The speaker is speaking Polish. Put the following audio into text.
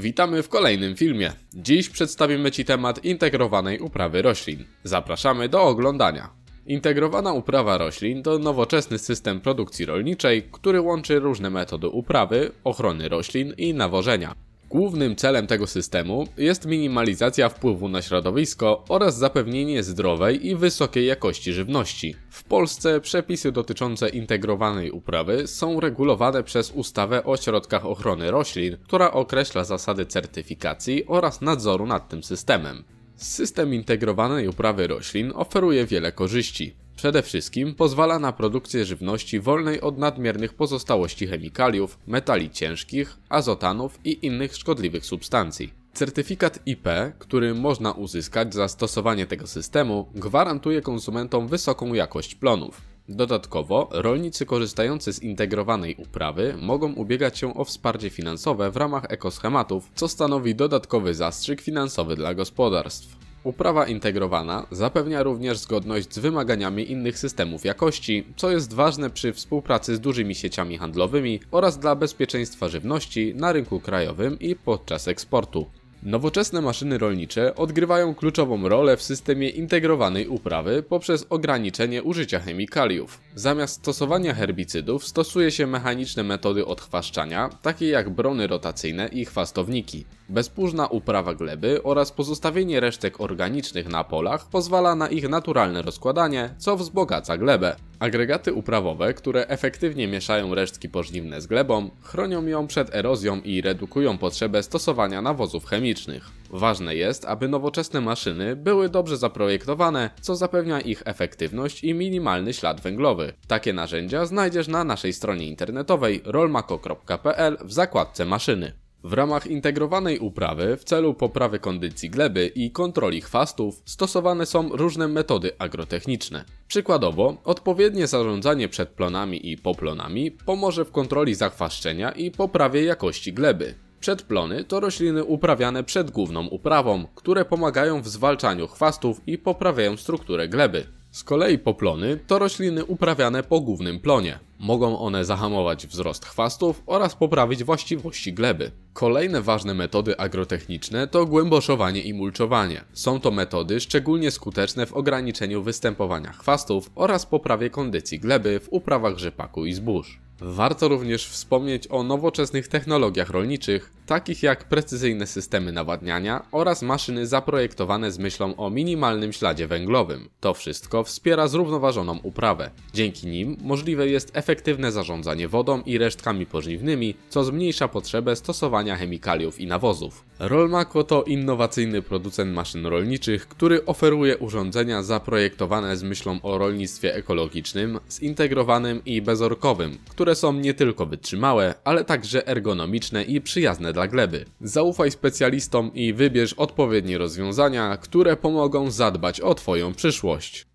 Witamy w kolejnym filmie. Dziś przedstawimy Ci temat integrowanej uprawy roślin. Zapraszamy do oglądania. Integrowana uprawa roślin to nowoczesny system produkcji rolniczej, który łączy różne metody uprawy, ochrony roślin i nawożenia. Głównym celem tego systemu jest minimalizacja wpływu na środowisko oraz zapewnienie zdrowej i wysokiej jakości żywności. W Polsce przepisy dotyczące integrowanej uprawy są regulowane przez ustawę o środkach ochrony roślin, która określa zasady certyfikacji oraz nadzoru nad tym systemem. System integrowanej uprawy roślin oferuje wiele korzyści. Przede wszystkim pozwala na produkcję żywności wolnej od nadmiernych pozostałości chemikaliów, metali ciężkich, azotanów i innych szkodliwych substancji. Certyfikat IP, który można uzyskać za stosowanie tego systemu, gwarantuje konsumentom wysoką jakość plonów. Dodatkowo, rolnicy korzystający z integrowanej uprawy mogą ubiegać się o wsparcie finansowe w ramach ekoschematów, co stanowi dodatkowy zastrzyk finansowy dla gospodarstw. Uprawa integrowana zapewnia również zgodność z wymaganiami innych systemów jakości, co jest ważne przy współpracy z dużymi sieciami handlowymi oraz dla bezpieczeństwa żywności na rynku krajowym i podczas eksportu. Nowoczesne maszyny rolnicze odgrywają kluczową rolę w systemie integrowanej uprawy poprzez ograniczenie użycia chemikaliów. Zamiast stosowania herbicydów stosuje się mechaniczne metody odchwaszczania, takie jak brony rotacyjne i chwastowniki. Bezpórzna uprawa gleby oraz pozostawienie resztek organicznych na polach pozwala na ich naturalne rozkładanie, co wzbogaca glebę. Agregaty uprawowe, które efektywnie mieszają resztki pożniwne z glebą, chronią ją przed erozją i redukują potrzebę stosowania nawozów chemicznych. Ważne jest, aby nowoczesne maszyny były dobrze zaprojektowane, co zapewnia ich efektywność i minimalny ślad węglowy. Takie narzędzia znajdziesz na naszej stronie internetowej rolmako.pl w zakładce maszyny. W ramach integrowanej uprawy w celu poprawy kondycji gleby i kontroli chwastów stosowane są różne metody agrotechniczne. Przykładowo, odpowiednie zarządzanie przed plonami i poplonami pomoże w kontroli zachwaszczenia i poprawie jakości gleby. Przedplony to rośliny uprawiane przed główną uprawą, które pomagają w zwalczaniu chwastów i poprawiają strukturę gleby. Z kolei poplony to rośliny uprawiane po głównym plonie. Mogą one zahamować wzrost chwastów oraz poprawić właściwości gleby. Kolejne ważne metody agrotechniczne to głęboszowanie i mulczowanie. Są to metody szczególnie skuteczne w ograniczeniu występowania chwastów oraz poprawie kondycji gleby w uprawach rzepaku i zbóż. Warto również wspomnieć o nowoczesnych technologiach rolniczych, takich jak precyzyjne systemy nawadniania oraz maszyny zaprojektowane z myślą o minimalnym śladzie węglowym. To wszystko wspiera zrównoważoną uprawę. Dzięki nim możliwe jest efektywne zarządzanie wodą i resztkami pożniwnymi, co zmniejsza potrzebę stosowania chemikaliów i nawozów. Rolmako to innowacyjny producent maszyn rolniczych, który oferuje urządzenia zaprojektowane z myślą o rolnictwie ekologicznym, zintegrowanym i bezorkowym, które są nie tylko wytrzymałe, ale także ergonomiczne i przyjazne dla gleby. Zaufaj specjalistom i wybierz odpowiednie rozwiązania, które pomogą zadbać o Twoją przyszłość.